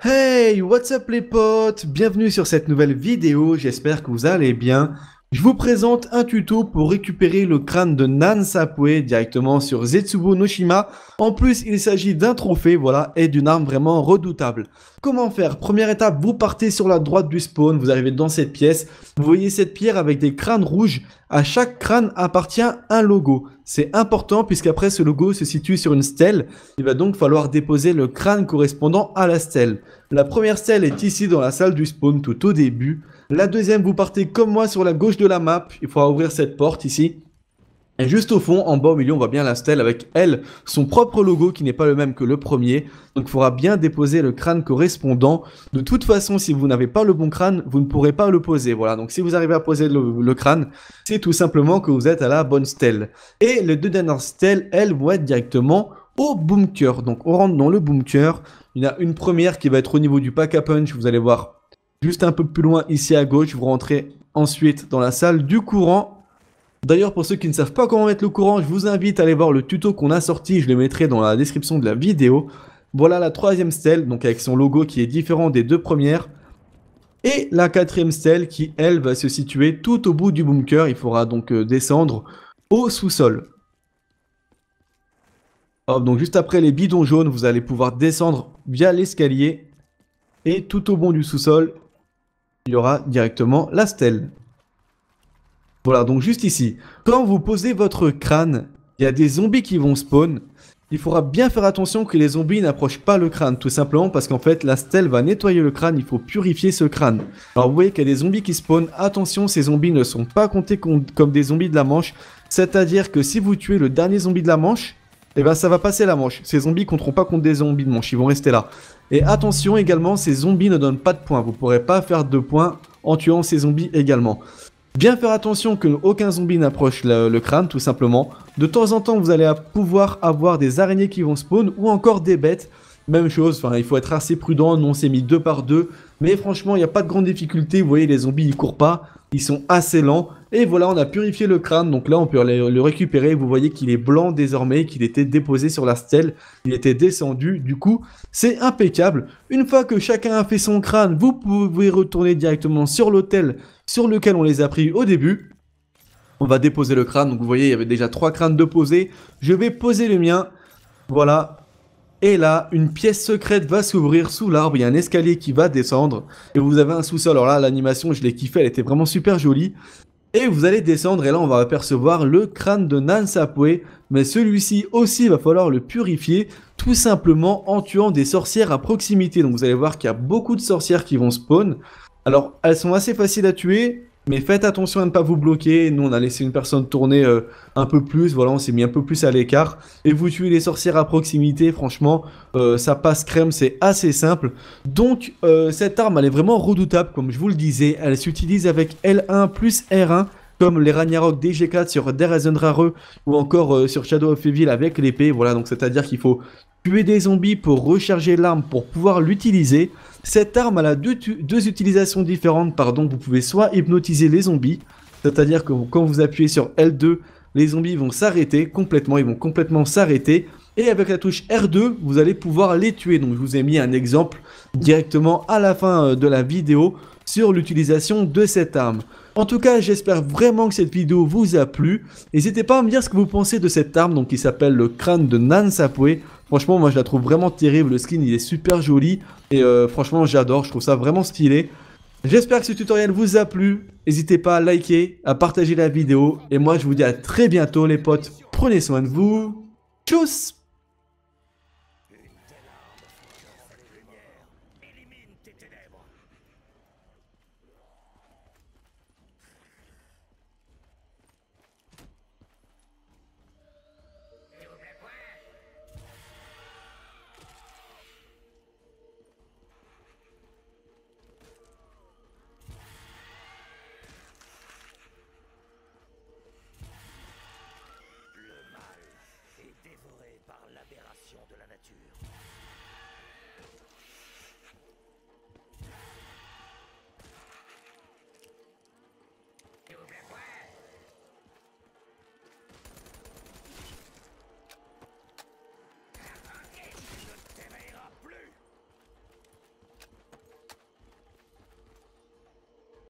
Hey, what's up les potes Bienvenue sur cette nouvelle vidéo, j'espère que vous allez bien. Je vous présente un tuto pour récupérer le crâne de Nan Sapue directement sur No Shima. En plus, il s'agit d'un trophée, voilà, et d'une arme vraiment redoutable. Comment faire Première étape, vous partez sur la droite du spawn, vous arrivez dans cette pièce, vous voyez cette pierre avec des crânes rouges, à chaque crâne appartient un logo. C'est important puisqu'après ce logo se situe sur une stèle, il va donc falloir déposer le crâne correspondant à la stèle. La première stèle est ici dans la salle du spawn tout au début. La deuxième, vous partez comme moi sur la gauche de la map, il faudra ouvrir cette porte ici. Et juste au fond, en bas au milieu, on voit bien la stèle avec elle, son propre logo qui n'est pas le même que le premier. Donc il faudra bien déposer le crâne correspondant. De toute façon, si vous n'avez pas le bon crâne, vous ne pourrez pas le poser. Voilà, donc si vous arrivez à poser le, crâne, c'est tout simplement que vous êtes à la bonne stèle. Et les deux dernières stèles, elles vont être directement au bunker. Donc on rentre dans le bunker. Il y a une première qui va être au niveau du pack a punch. Vous allez voir juste un peu plus loin ici à gauche. Vous rentrez ensuite dans la salle du courant D'ailleurs, pour ceux qui ne savent pas comment mettre le courant, je vous invite à aller voir le tuto qu'on a sorti, je le mettrai dans la description de la vidéo. Voilà la troisième stèle, donc avec son logo qui est différent des deux premières. Et la quatrième stèle qui, elle, va se situer tout au bout du bunker. Il faudra donc euh, descendre au sous-sol. donc juste après les bidons jaunes, vous allez pouvoir descendre via l'escalier. Et tout au bout du sous-sol, il y aura directement la stèle. Voilà, donc juste ici. Quand vous posez votre crâne, il y a des zombies qui vont spawn. Il faudra bien faire attention que les zombies n'approchent pas le crâne, tout simplement parce qu'en fait la stèle va nettoyer le crâne, il faut purifier ce crâne. Alors vous voyez qu'il y a des zombies qui spawnent, attention ces zombies ne sont pas comptés comme des zombies de la manche, c'est-à-dire que si vous tuez le dernier zombie de la manche, eh ben ça va passer la manche. Ces zombies ne compteront pas contre des zombies de manche, ils vont rester là. Et attention également, ces zombies ne donnent pas de points, vous ne pourrez pas faire de points en tuant ces zombies également. Bien faire attention que aucun zombie n'approche le, crâne tout simplement. De temps en temps vous allez pouvoir avoir des araignées qui vont spawn ou encore des bêtes. Même chose, il faut être assez prudent, nous on s'est mis deux par deux. Mais franchement il n'y a pas de grande difficulté, vous voyez les zombies ils courent pas. Ils sont assez lents. Et voilà, on a purifié le crâne, donc là on peut le récupérer. Vous voyez qu'il est blanc désormais, qu'il était déposé sur la stèle, il était descendu. Du coup, c'est impeccable. Une fois que chacun a fait son crâne, vous pouvez retourner directement sur l'hôtel sur lequel on les a pris au début. On va déposer le crâne, donc vous voyez, il y avait déjà trois crânes de poser. Je vais poser le mien. Voilà, et là, une pièce secrète va s'ouvrir sous l'arbre, il y a un escalier qui va descendre, et vous avez un sous-sol. Alors là, l'animation, je l'ai kiffée. elle était vraiment super jolie. Et vous allez descendre, et là, on va apercevoir le crâne de Nan mais celui-ci aussi, il va falloir le purifier, tout simplement en tuant des sorcières à proximité. Donc vous allez voir qu'il y a beaucoup de sorcières qui vont spawn. Alors, elles sont assez faciles à tuer, mais faites attention à ne pas vous bloquer. Nous, on a laissé une personne tourner euh, un peu plus. Voilà, on s'est mis un peu plus à l'écart. Et vous tuez les sorcières à proximité. Franchement, euh, ça passe crème. C'est assez simple. Donc, euh, cette arme, elle est vraiment redoutable. Comme je vous le disais, elle s'utilise avec L1 plus R1 comme les Ragnarok DG4 sur Derazen Rare ou encore euh, sur Shadow of Evil avec l'épée. Voilà, donc c'est-à-dire qu'il faut tuer des zombies pour recharger l'arme pour pouvoir l'utiliser. Cette arme a deux, deux utilisations différentes, pardon. Vous pouvez soit hypnotiser les zombies, c'est-à-dire que quand vous appuyez sur L2, les zombies vont s'arrêter complètement, ils vont complètement s'arrêter. Et avec la touche R2, vous allez pouvoir les tuer. Donc je vous ai mis un exemple directement à la fin euh, de la vidéo sur l'utilisation de cette arme. En tout cas, j'espère vraiment que cette vidéo vous a plu. N'hésitez pas à me dire ce que vous pensez de cette arme donc qui s'appelle le crâne de Nan Franchement, moi je la trouve vraiment terrible. Le skin il est super joli et euh, franchement, j'adore. Je trouve ça vraiment stylé. J'espère que ce tutoriel vous a plu. N'hésitez pas à liker, à partager la vidéo. Et moi, je vous dis à très bientôt, les potes. Prenez soin de vous. Tchuss